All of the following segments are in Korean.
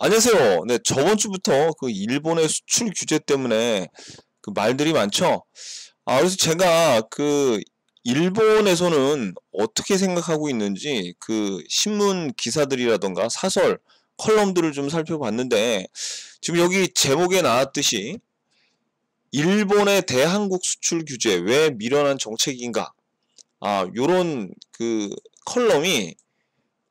안녕하세요. 네, 저번 주부터 그 일본의 수출 규제 때문에 그 말들이 많죠. 아, 그래서 제가 그 일본에서는 어떻게 생각하고 있는지 그 신문 기사들이라던가 사설, 컬럼들을 좀 살펴봤는데 지금 여기 제목에 나왔듯이 일본의 대한국 수출 규제 왜 미련한 정책인가? 아, 요런 그 컬럼이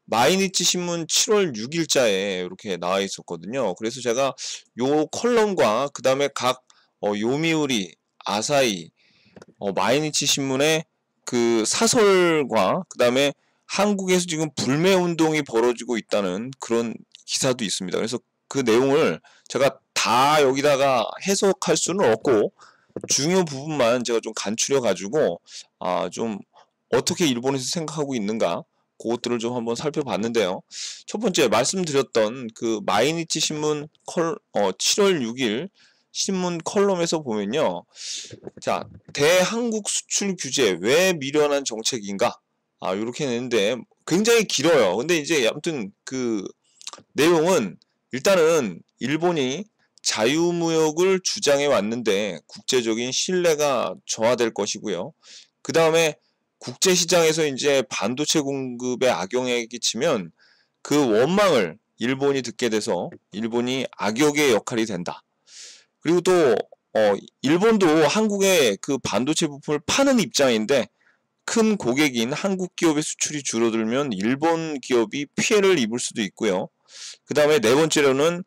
마이니치 신문 7월 6일자에 이렇게 나와 있었거든요. 그래서 제가 요 컬럼과 그 다음에 각 어, 요미우리, 아사이 어, 마이니치 신문의 그 사설과 그 다음에 한국에서 지금 불매 운동이 벌어지고 있다는 그런 기사도 있습니다. 그래서 그 내용을 제가 다 여기다가 해석할 수는 없고 중요 부분만 제가 좀 간추려 가지고 아 좀 어떻게 일본에서 생각하고 있는가 그것들을 좀 한번 살펴봤는데요. 첫 번째 말씀드렸던 그 마이니치 신문 컬, 어, 7월 6일 신문 컬럼에서 보면요. 자, 대한국 수출 규제 왜 미련한 정책인가? 아, 이렇게 했는데 굉장히 길어요. 근데 이제 아무튼 그 내용은 일단은 일본이 자유무역을 주장해 왔는데 국제적인 신뢰가 저하될 것이고요. 그 다음에 국제 시장에서 이제 반도체 공급에 악영향이 끼치면 그 원망을 일본이 듣게 돼서 일본이 악역의 역할이 된다. 그리고 또 어, 일본도 한국의 그 반도체 부품을 파는 입장인데 큰 고객인 한국 기업의 수출이 줄어들면 일본 기업이 피해를 입을 수도 있고요. 그 다음에 네 번째로는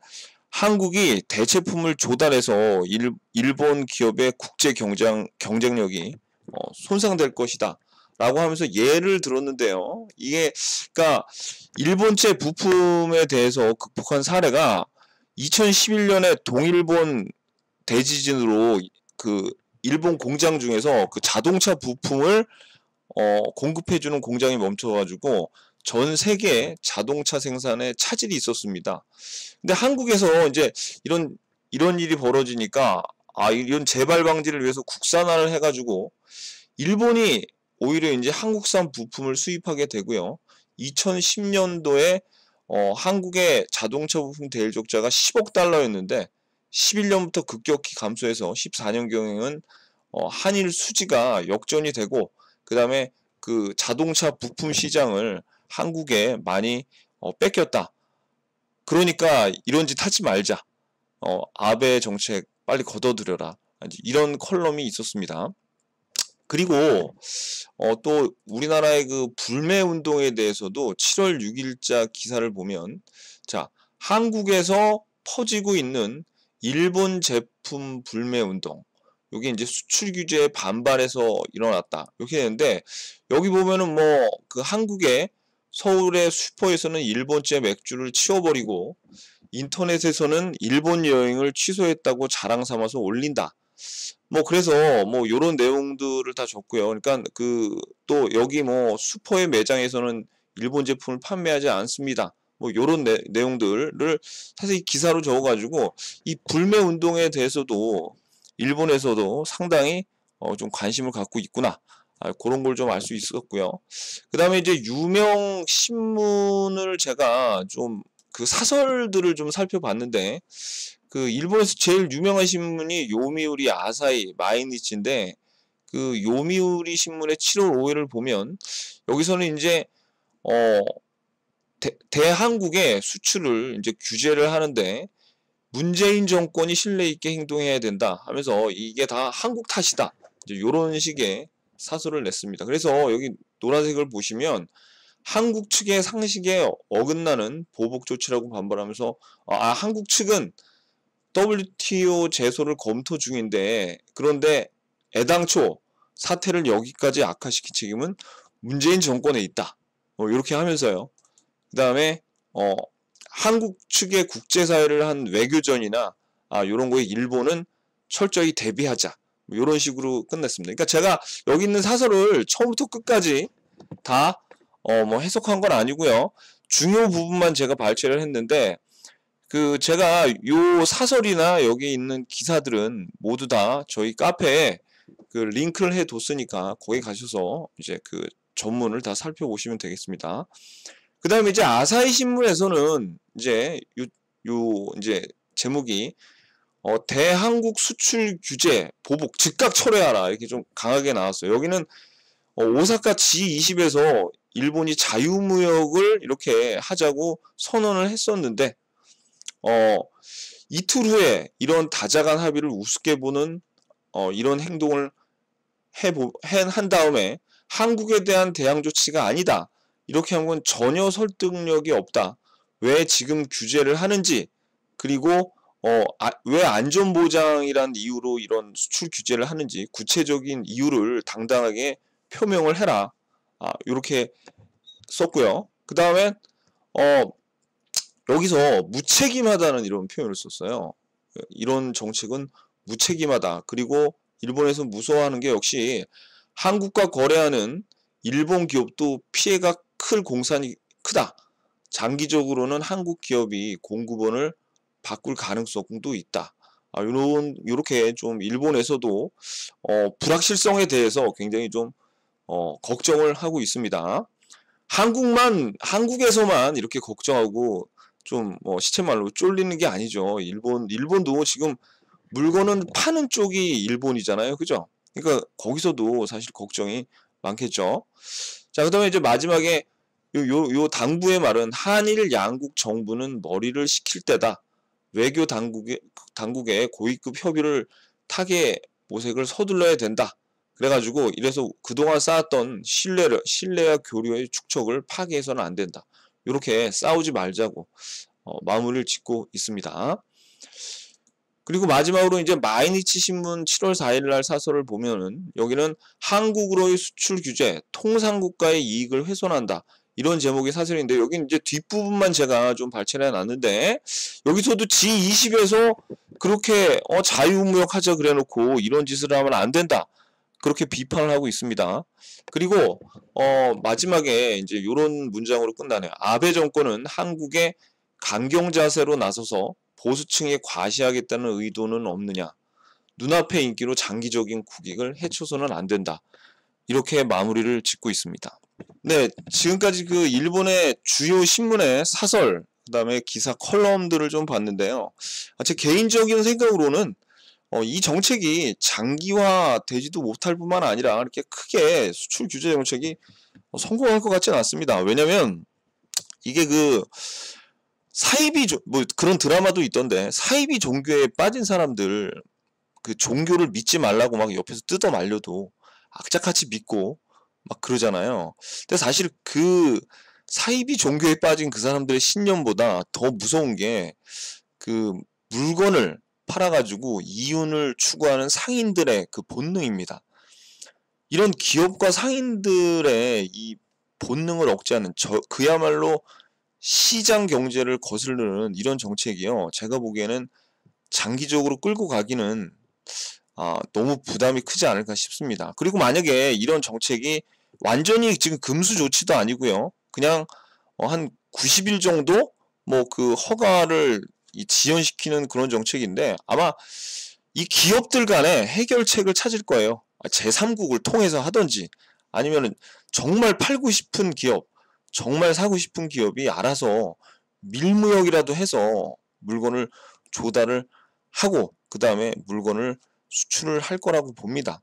한국이 대체품을 조달해서 일, 본 기업의 국제 경쟁, 경쟁력이 어, 손상될 것이다. 라고 하면서 예를 들었는데요. 이게 그러니까 일본제 부품에 대해서 극복한 사례가 2011년에 동일본 대지진으로 그 일본 공장 중에서 그 자동차 부품을 어, 공급해주는 공장이 멈춰가지고 전 세계 자동차 생산에 차질이 있었습니다. 근데 한국에서 이제 이런 이런 일이 벌어지니까 아 이런 재발 방지를 위해서 국산화를 해가지고 일본이 오히려 이제 한국산 부품을 수입하게 되고요. 2010년도에 어, 한국의 자동차 부품 대일 적자가 10억 달러였는데 11년부터 급격히 감소해서 1 4년경영은 어, 한일 수지가 역전이 되고 그 다음에 그 자동차 부품 시장을 한국에 많이 어, 뺏겼다. 그러니까 이런 짓 하지 말자. 어, 아베 정책 빨리 걷어들여라. 이런 컬럼이 있었습니다. 그리고 어, 또 우리나라의 그 불매 운동에 대해서도 7월 6일자 기사를 보면 자 한국에서 퍼지고 있는 일본 제품 불매 운동 여기 이제 수출 규제에 반발해서 일어났다 이렇게 되는데 여기 보면은 뭐 그 한국의 서울의 슈퍼에서는 일본제 맥주를 치워버리고 인터넷에서는 일본 여행을 취소했다고 자랑 삼아서 올린다. 뭐 그래서 뭐 요런 내용들을 다 줬고요. 그러니까 그 또 여기 뭐 슈퍼의 매장에서는 일본 제품을 판매하지 않습니다. 뭐 요런 내, 내용들을 사실 기사로 적어 가지고 이 불매 운동에 대해서도 일본에서도 상당히 어, 좀 관심을 갖고 있구나. 아, 그런 걸 좀 알 수 있었고요. 그다음에 이제 유명 신문을 제가 좀 그 사설들을 좀 살펴봤는데 그 일본에서 제일 유명하신분이 요미우리 아사이 마이니치인데 그 요미우리 신문의 7월 5일을 보면 여기서는 이제 어 대, 한국의 수출을 이제 규제를 하는데 문재인 정권이 신뢰 있게 행동해야 된다 하면서 이게 다 한국 탓이다 이제 요런 식의 사설을 냈습니다. 그래서 여기 노란색을 보시면 한국 측의 상식에 어긋나는 보복 조치라고 반발하면서 아 한국 측은 WTO 제소를 검토 중인데 그런데 애당초 사태를 여기까지 악화시킨 책임은 문재인 정권에 있다. 뭐 이렇게 하면서요. 그 다음에 어, 한국 측의 국제사회를 한 외교전이나 아, 이런 거에 일본은 철저히 대비하자. 뭐 이런 식으로 끝냈습니다. 그러니까 제가 여기 있는 사설을 처음부터 끝까지 다 어, 뭐 해석한 건 아니고요. 중요 부분만 제가 발췌를 했는데 그 제가 요 사설이나 여기 있는 기사들은 모두 다 저희 카페에 그 링크를 해 뒀으니까 거기 가셔서 이제 그 전문을 다 살펴보시면 되겠습니다. 그 다음에 이제 아사히 신문에서는 이제 요, 요 이제 제목이 어, 대한국 수출 규제 보복 즉각 철회하라 이렇게 좀 강하게 나왔어요. 여기는 어, 오사카 G20에서 일본이 자유무역을 이렇게 하자고 선언을 했었는데 어, 이틀 후에 이런 다자간 합의를 우습게 보는 어, 이런 행동을 해보, 한 다음에 한국에 대한 대항 조치가 아니다. 이렇게 한 건 전혀 설득력이 없다. 왜 지금 규제를 하는지 그리고 어, 아, 왜 안전보장이란 이유로 이런 수출 규제를 하는지 구체적인 이유를 당당하게 표명을 해라. 아, 이렇게 썼고요. 그 다음에 어, 여기서 무책임하다는 이런 표현을 썼어요. 이런 정책은 무책임하다. 그리고 일본에서 무서워하는 게 역시 한국과 거래하는 일본 기업도 피해가 클 공산이 크다. 장기적으로는 한국 기업이 공급원을 바꿀 가능성도 있다. 아, 요런, 요렇게 좀 일본에서도, 어, 불확실성에 대해서 굉장히 좀, 어, 걱정을 하고 있습니다. 한국만, 한국에서만 이렇게 걱정하고 좀뭐 시체 말로 쫄리는 게 아니죠. 일본 일본도 지금 물건은 네. 파는 쪽이 일본이잖아요. 그죠? 그러니까 거기서도 사실 걱정이 많겠죠. 자, 그다음에 이제 마지막에 요, 요, 요 당부의 말은 한일 양국 정부는 머리를 식힐 때다. 외교 당국의 당국의 고위급 협의를 타계 모색을 서둘러야 된다. 그래가지고 이래서 그동안 쌓았던 신뢰를 신뢰와 교류의 축척을 파괴해서는 안 된다. 이렇게 싸우지 말자고 어, 마무리를 짓고 있습니다. 그리고 마지막으로 이제 마이니치 신문 7월 4일 날 사설을 보면은 여기는 한국으로의 수출 규제 통상 국가의 이익을 훼손한다. 이런 제목의 사설인데 여기 이제 뒷부분만 제가 좀 발췌해 놨는데 여기서도 G20에서 그렇게 어, 자유무역하자 그래 놓고 이런 짓을 하면 안 된다. 그렇게 비판을 하고 있습니다. 그리고 어, 마지막에 이제 이런 문장으로 끝나네요. 아베 정권은 한국의 강경 자세로 나서서 보수층에 과시하겠다는 의도는 없느냐. 눈앞의 인기로 장기적인 국익을 해쳐서는 안 된다. 이렇게 마무리를 짓고 있습니다. 네, 지금까지 그 일본의 주요 신문의 사설, 그 다음에 기사 컬럼들을 좀 봤는데요. 아, 제 개인적인 생각으로는 어, 이 정책이 장기화되지도 못할 뿐만 아니라 이렇게 크게 수출 규제 정책이 어, 성공할 것 같지는 않습니다. 왜냐면 이게 그 사이비 조, 뭐 그런 드라마도 있던데 사이비 종교에 빠진 사람들 그 종교를 믿지 말라고 막 옆에서 뜯어 말려도 악착같이 믿고 막 그러잖아요. 근데 사실 그 사이비 종교에 빠진 그 사람들의 신념보다 더 무서운 게 그 물건을 팔아가지고 이윤을 추구하는 상인들의 그 본능입니다. 이런 기업과 상인들의 이 본능을 억제하는 저, 그야말로 시장 경제를 거슬르는 이런 정책이요. 제가 보기에는 장기적으로 끌고 가기는 아, 너무 부담이 크지 않을까 싶습니다. 그리고 만약에 이런 정책이 완전히 지금 금수 조치도 아니고요. 그냥 어, 한 90일 정도 뭐 그 허가를 이 지연시키는 그런 정책인데 아마 이 기업들 간에 해결책을 찾을 거예요. 아, 제3국을 통해서 하든지 아니면 정말 팔고 싶은 기업, 정말 사고 싶은 기업이 알아서 밀무역이라도 해서 물건을 조달을 하고 그 다음에 물건을 수출을 할 거라고 봅니다.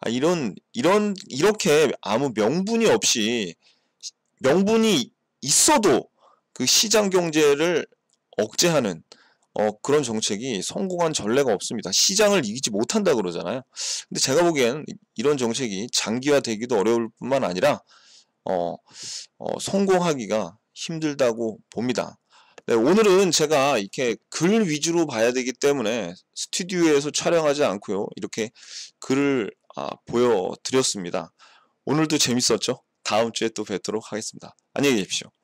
아, 이런 이런 이렇게 아무 명분이 없이 명분이 있어도 그 시장 경제를 억제하는 어, 그런 정책이 성공한 전례가 없습니다. 시장을 이기지 못한다 그러잖아요. 근데 제가 보기에는 이런 정책이 장기화되기도 어려울 뿐만 아니라 어, 어, 성공하기가 힘들다고 봅니다. 네, 오늘은 제가 이렇게 글 위주로 봐야 되기 때문에 스튜디오에서 촬영하지 않고요. 이렇게 글을 아, 보여드렸습니다. 오늘도 재밌었죠? 다음 주에 또 뵙도록 하겠습니다. 안녕히 계십시오.